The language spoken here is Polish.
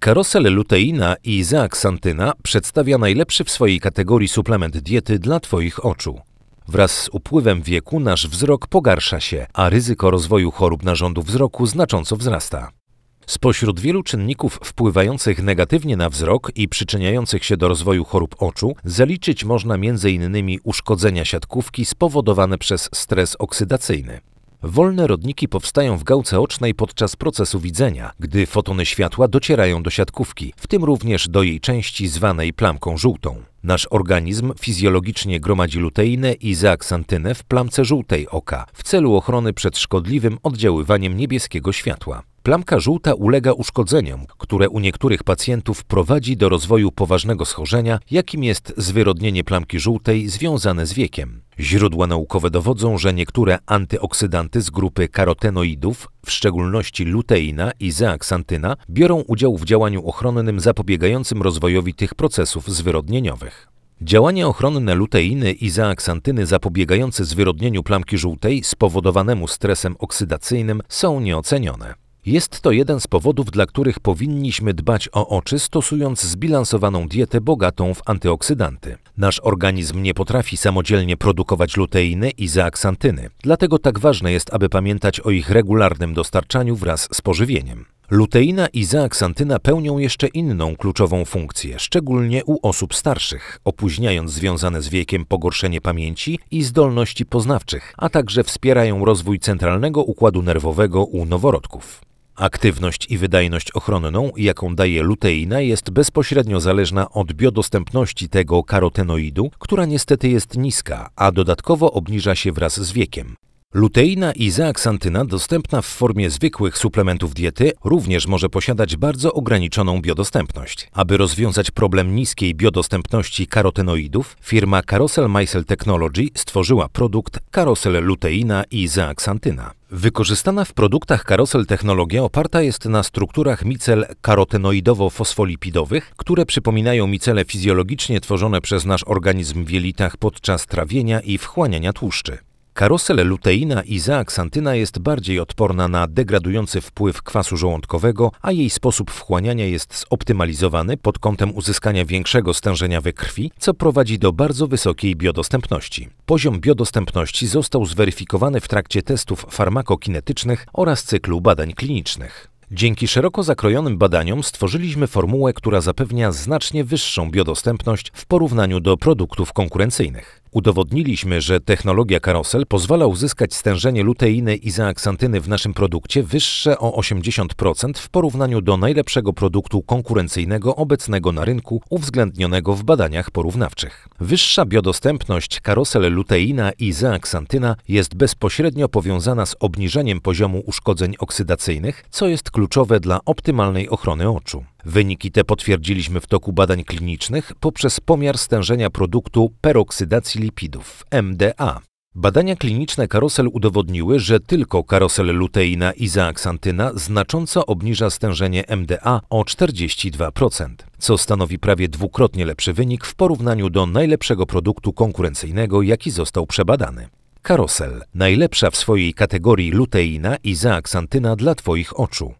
Karosel luteina i zeaksantyna przedstawia najlepszy w swojej kategorii suplement diety dla Twoich oczu. Wraz z upływem wieku nasz wzrok pogarsza się, a ryzyko rozwoju chorób narządu wzroku znacząco wzrasta. Spośród wielu czynników wpływających negatywnie na wzrok i przyczyniających się do rozwoju chorób oczu, zaliczyć można m.in. uszkodzenia siatkówki spowodowane przez stres oksydacyjny. Wolne rodniki powstają w gałce ocznej podczas procesu widzenia, gdy fotony światła docierają do siatkówki, w tym również do jej części zwanej plamką żółtą. Nasz organizm fizjologicznie gromadzi luteinę i zaaksantynę w plamce żółtej oka w celu ochrony przed szkodliwym oddziaływaniem niebieskiego światła. Plamka żółta ulega uszkodzeniom, które u niektórych pacjentów prowadzi do rozwoju poważnego schorzenia, jakim jest zwyrodnienie plamki żółtej związane z wiekiem. Źródła naukowe dowodzą, że niektóre antyoksydanty z grupy karotenoidów, w szczególności luteina i zeaksantyna, biorą udział w działaniu ochronnym zapobiegającym rozwojowi tych procesów zwyrodnieniowych. Działanie ochronne luteiny i zeaksantyny zapobiegające zwyrodnieniu plamki żółtej spowodowanemu stresem oksydacyjnym są nieocenione. Jest to jeden z powodów, dla których powinniśmy dbać o oczy, stosując zbilansowaną dietę bogatą w antyoksydanty. Nasz organizm nie potrafi samodzielnie produkować luteiny i zeaxantyny, dlatego tak ważne jest, aby pamiętać o ich regularnym dostarczaniu wraz z pożywieniem. Luteina i zeaxantyna pełnią jeszcze inną kluczową funkcję, szczególnie u osób starszych, opóźniając związane z wiekiem pogorszenie pamięci i zdolności poznawczych, a także wspierają rozwój centralnego układu nerwowego u noworodków. Aktywność i wydajność ochronną, jaką daje luteina, jest bezpośrednio zależna od biodostępności tego karotenoidu, która niestety jest niska, a dodatkowo obniża się wraz z wiekiem. Luteina i zeaksantyna dostępna w formie zwykłych suplementów diety również może posiadać bardzo ograniczoną biodostępność. Aby rozwiązać problem niskiej biodostępności karotenoidów, firma Carousel Maisel Technology stworzyła produkt Carousel Luteina i Zeaxantyna. Wykorzystana w produktach Carousel technologia oparta jest na strukturach micel karotenoidowo-fosfolipidowych, które przypominają micele fizjologicznie tworzone przez nasz organizm w jelitach podczas trawienia i wchłaniania tłuszczy. Karosel luteina i zaaksantyna jest bardziej odporna na degradujący wpływ kwasu żołądkowego, a jej sposób wchłaniania jest zoptymalizowany pod kątem uzyskania większego stężenia we krwi, co prowadzi do bardzo wysokiej biodostępności. Poziom biodostępności został zweryfikowany w trakcie testów farmakokinetycznych oraz cyklu badań klinicznych. Dzięki szeroko zakrojonym badaniom stworzyliśmy formułę, która zapewnia znacznie wyższą biodostępność w porównaniu do produktów konkurencyjnych. Udowodniliśmy, że technologia karosel pozwala uzyskać stężenie luteiny i zeaxantyny w naszym produkcie wyższe o 80% w porównaniu do najlepszego produktu konkurencyjnego obecnego na rynku, uwzględnionego w badaniach porównawczych. Wyższa biodostępność karosel luteina i zeaksantyna jest bezpośrednio powiązana z obniżeniem poziomu uszkodzeń oksydacyjnych, co jest kluczowe dla optymalnej ochrony oczu. Wyniki te potwierdziliśmy w toku badań klinicznych poprzez pomiar stężenia produktu peroksydacji lipidów MDA. Badania kliniczne karosel udowodniły, że tylko karosel luteina i zaaksantyna znacząco obniża stężenie MDA o 42%, co stanowi prawie dwukrotnie lepszy wynik w porównaniu do najlepszego produktu konkurencyjnego, jaki został przebadany. Karosel, najlepsza w swojej kategorii luteina i zaaksantyna dla Twoich oczu.